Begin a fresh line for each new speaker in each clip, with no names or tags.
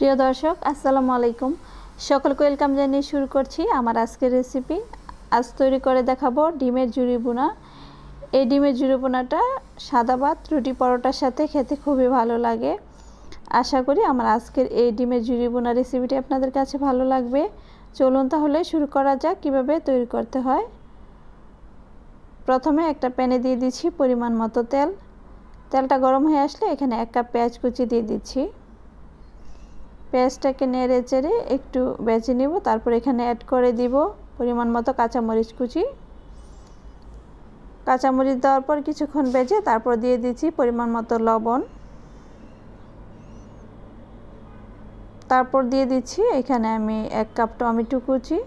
প্রিয় দর্শক আসসালামু আলাইকুম সকলকে ওয়েলকাম জানিয়ে শুরু করছি আমার আজকের রেসিপি আজ তৈরি করে দেখাবো ডিমের জুড়ি বোনা এই ডিমের জুড়ি বোনাটা সাদা ভাত রুটি পরোটার সাথে খেতে খুবই ভালো লাগে আশা করি আমার আজকের এই ডিমের জুড়ি বোনা রেসিপিটি আপনাদের কাছে ভালো লাগবে চলুন তাহলে শুরু করা যাক কিভাবে তৈরি করতে হয় প্রথমে একটা প্যানে দিয়ে দিচ্ছি পরিমাণ মতো তেল তেলটা গরম হয়ে আসলে এখানে এক কাপ পেঁয়াজ কুচি দিয়ে দিচ্ছি পেঁয়াজটাকে নেড়ে চেড়ে একটু বেছে নেব তারপর এখানে অ্যাড করে দিব পরিমাণ মতো কাঁচামরিচ কুচি কাঁচামরিচ দেওয়ার পর কিছুক্ষণ বেজে তারপর দিয়ে দিচ্ছি পরিমাণ মতো লবণ তারপর দিয়ে দিচ্ছি এখানে আমি এক কাপ টমেটো কুচি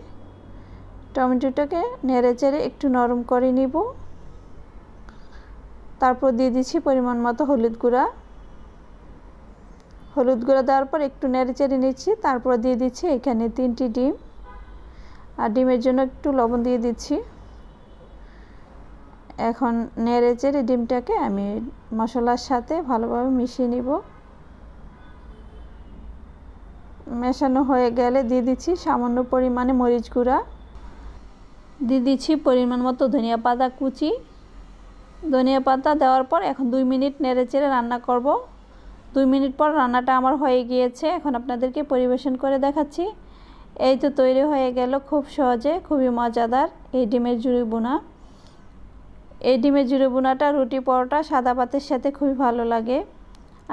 টমেটোটাকে নেড়ে চেড়ে একটু নরম করে নিব তারপর দিয়ে দিচ্ছি পরিমাণ মতো হলুদ গুঁড়া হলুদ গুঁড়া দেওয়ার পর একটু নেড়ে নিচ্ছি তারপর দিয়ে দিচ্ছি এখানে তিনটি ডিম আর ডিমের জন্য একটু লবণ দিয়ে দিচ্ছি এখন নেড়েচেড়ে ডিমটাকে আমি মশলার সাথে ভালোভাবে মিশিয়ে নিব মেশানো হয়ে গেলে দিয়ে দিচ্ছি সামান্য পরিমাণে মরিচ গুঁড়া দিয়ে দিচ্ছি পরিমাণ মতো ধনিয়া পাতা কুচি ধনিয়া পাতা দেওয়ার পর এখন দুই মিনিট নেড়ে চেড়ে রান্না করব দুই মিনিট পর রান্নাটা আমার হয়ে গিয়েছে এখন আপনাদেরকে পরিবেশন করে দেখাচ্ছি এই তো তৈরি হয়ে গেল খুব সহজে খুবই মজাদার এই ডিমের জুড়ি বোনা এই ডিমের জুড়ি বোনাটা রুটি পরোটা সাদা পাতের সাথে খুবই ভালো লাগে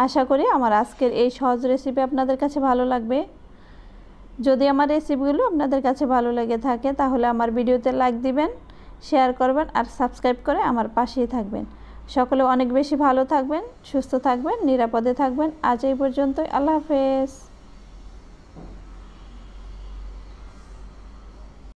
আশা করি আমার আজকের এই সহজ রেসিপি আপনাদের কাছে ভালো লাগবে যদি আমার রেসিপিগুলো আপনাদের কাছে ভালো লেগে থাকে তাহলে আমার ভিডিওতে লাইক দিবেন শেয়ার করবেন আর সাবস্ক্রাইব করে আমার পাশেই থাকবেন সকলে অনেক বেশি ভালো থাকবেন সুস্থ থাকবেন নিরাপদে থাকবেন আজ এই পর্যন্তই আল্লাহ হাফেজ